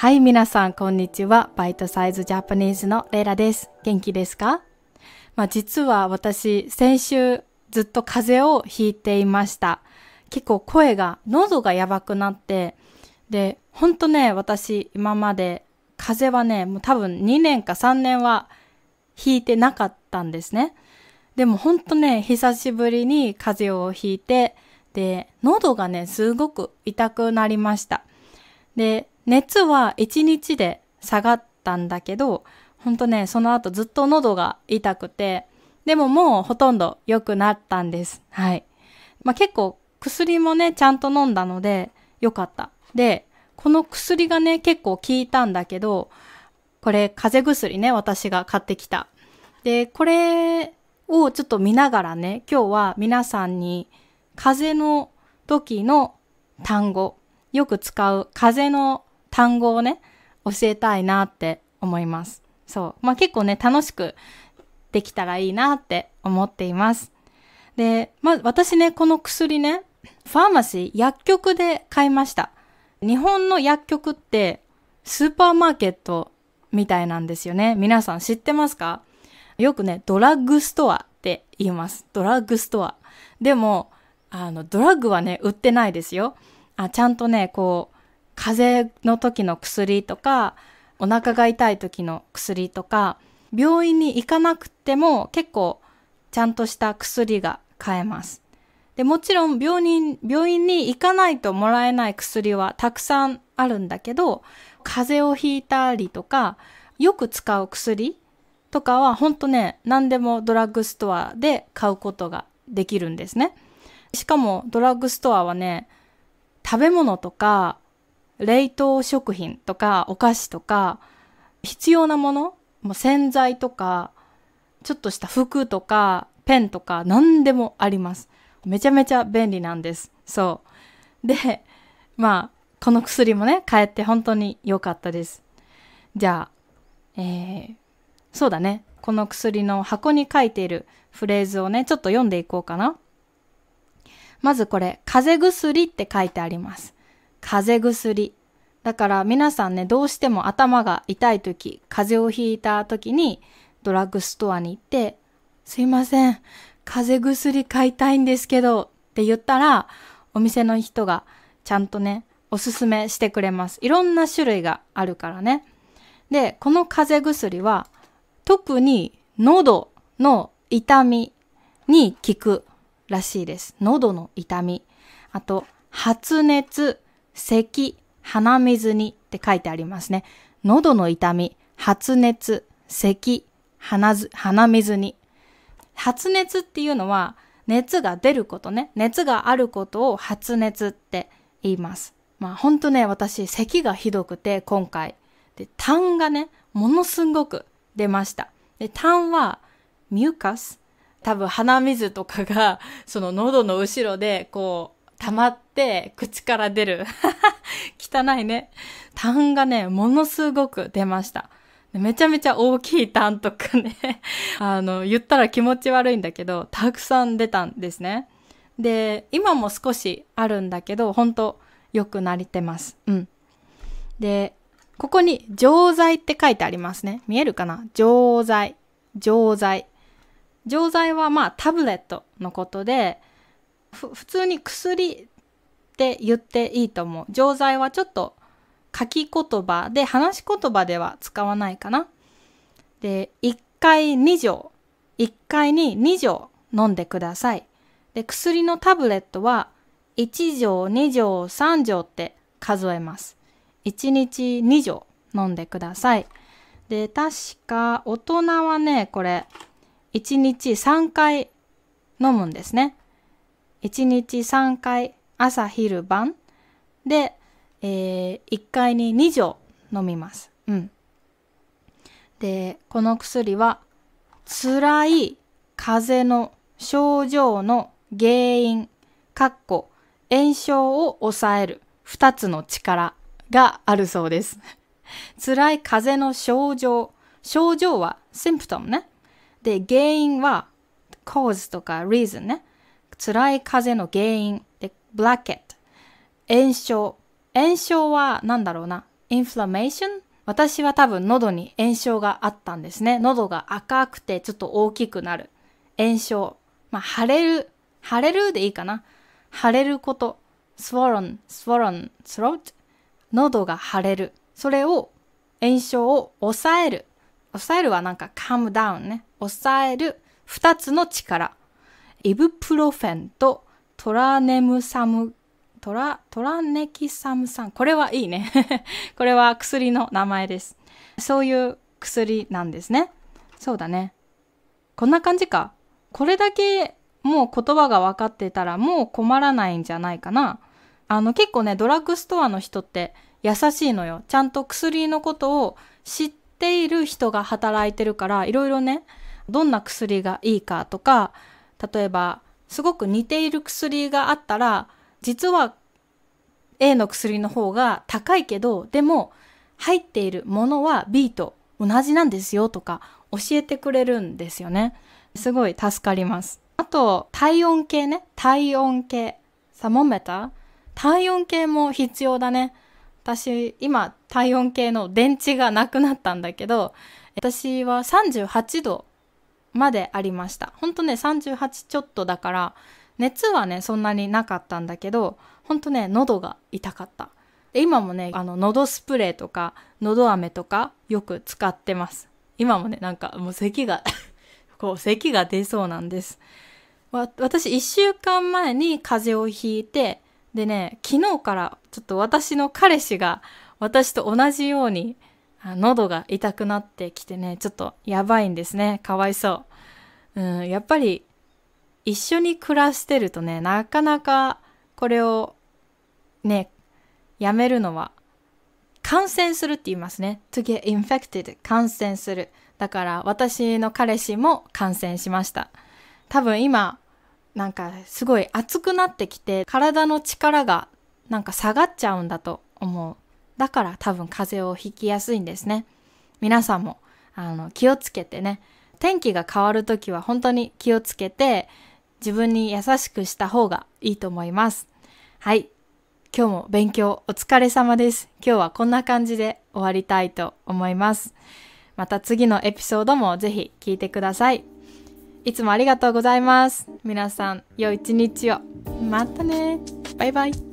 はい、皆さん、こんにちは。バイトサイズジャパニーズのレイラです。元気ですかまあ、実は私、先週ずっと風邪をひいていました。結構声が、喉がやばくなって、で、ほんとね、私、今まで、風邪はね、もう多分2年か3年はひいてなかったんですね。でもほんとね、久しぶりに風邪をひいて、で、喉がね、すごく痛くなりました。で、熱は1日で下がったんだけど、ほんとね、その後ずっと喉が痛くて、でももうほとんど良くなったんです。はい。まあ、結構薬もね、ちゃんと飲んだので、良かった。で、この薬がね、結構効いたんだけど、これ、風邪薬ね、私が買ってきた。で、これをちょっと見ながらね、今日は皆さんに、風邪の時の単語、よく使う風邪の単語をね、教えたいなって思います。そう。まあ結構ね、楽しくできたらいいなって思っています。で、まあ私ね、この薬ね、ファーマシー、薬局で買いました。日本の薬局ってスーパーマーケットみたいなんですよね。皆さん知ってますかよくね、ドラッグストアって言います。ドラッグストア。でも、あの、ドラッグはね、売ってないですよ。あ、ちゃんとね、こう、風邪の時の薬とかお腹が痛い時の薬とか病院に行かなくても結構ちゃんとした薬が買えます。でもちろん病人病院に行かないともらえない薬はたくさんあるんだけど風邪をひいたりとかよく使う薬とかは本当ね何でもドラッグストアで買うことができるんですね。しかもドラッグストアはね食べ物とか冷凍食品とかお菓子とか必要なものもう洗剤とかちょっとした服とかペンとか何でもありますめちゃめちゃ便利なんですそうでまあこの薬もね買えて本当に良かったですじゃあえー、そうだねこの薬の箱に書いているフレーズをねちょっと読んでいこうかなまずこれ風邪薬って書いてあります風邪薬。だから皆さんね、どうしても頭が痛い時、風邪をひいた時にドラッグストアに行って、すいません、風邪薬買いたいんですけどって言ったら、お店の人がちゃんとね、おすすめしてくれます。いろんな種類があるからね。で、この風邪薬は特に喉の痛みに効くらしいです。喉の痛み。あと、発熱、咳、鼻水にって書いてありますね。喉の痛み、発熱、咳、鼻鼻水に。発熱っていうのは熱が出ることね。熱があることを発熱って言います。まあほんとね、私咳がひどくて今回。で、痰がね、ものすごく出ました。で、痰はミューカス多分鼻水とかがその喉の後ろでこう溜まってって口から出る。汚いね。痰がね、ものすごく出ました。めちゃめちゃ大きい痰とかね あの、言ったら気持ち悪いんだけど、たくさん出たんですね。で、今も少しあるんだけど、本当良くなりてます。うん。で、ここに錠剤って書いてありますね。見えるかな錠剤。錠剤。錠剤はまあタブレットのことで、普通に薬って言っていいと思う。錠剤はちょっと書き言葉で話し言葉では使わないかな。で、1回2錠、1回に2錠飲んでください。で、薬のタブレットは1錠、2錠、3錠って数えます。1日2錠飲んでください。で、確か大人はね、これ1日3回飲むんですね。1日3回朝昼晩で、えー、1回に2錠飲みます。うん。で、この薬は辛い風邪の症状の原因、かっこ炎症を抑える2つの力があるそうです。辛い風邪の症状。症状はシンプトムね。で、原因は cause とか reason ね。辛い風邪の原因。で、blacket。炎症。炎症は何だろうな。inflammation? 私は多分喉に炎症があったんですね。喉が赤くてちょっと大きくなる。炎症。まあ、腫れる。腫れるでいいかな。腫れること。swollen, swollen, throat. 喉が腫れる。それを、炎症を抑える。抑えるはなんか calm down ね。抑える。二つの力。イブプロフェンとトラネムサム、トラ、トラネキサム酸。これはいいね。これは薬の名前です。そういう薬なんですね。そうだね。こんな感じか。これだけもう言葉が分かってたらもう困らないんじゃないかな。あの結構ね、ドラッグストアの人って優しいのよ。ちゃんと薬のことを知っている人が働いてるから、いろいろね、どんな薬がいいかとか、例えばすごく似ている薬があったら実は A の薬の方が高いけどでも入っているものは B と同じなんですよとか教えてくれるんですよね。すごい助かります。あと体温計ね体温計サモメタ体温計も必要だね。私今体温計の電池がなくなったんだけど私は38度までありました。ほんとね、38ちょっとだから、熱はね、そんなになかったんだけど、ほんとね、喉が痛かった。で今もね、あの、喉スプレーとか、喉飴とか、よく使ってます。今もね、なんか、もう咳が こう、咳が出そうなんです。私、1週間前に風邪をひいて、でね、昨日からちょっと私の彼氏が私と同じように喉が痛くなってきてね、ちょっとやばいんですね。かわいそう。うん、やっぱり一緒に暮らしてるとね、なかなかこれをね、やめるのは感染するって言いますね。to get infected 感染する。だから私の彼氏も感染しました。多分今なんかすごい熱くなってきて体の力がなんか下がっちゃうんだと思う。だから多分風邪をひきやすいんですね。皆さんもあの気をつけてね。天気が変わるときは本当に気をつけて、自分に優しくした方がいいと思います。はい。今日も勉強お疲れ様です。今日はこんな感じで終わりたいと思います。また次のエピソードもぜひ聞いてください。いつもありがとうございます。皆さん、良い一日を。またね。バイバイ。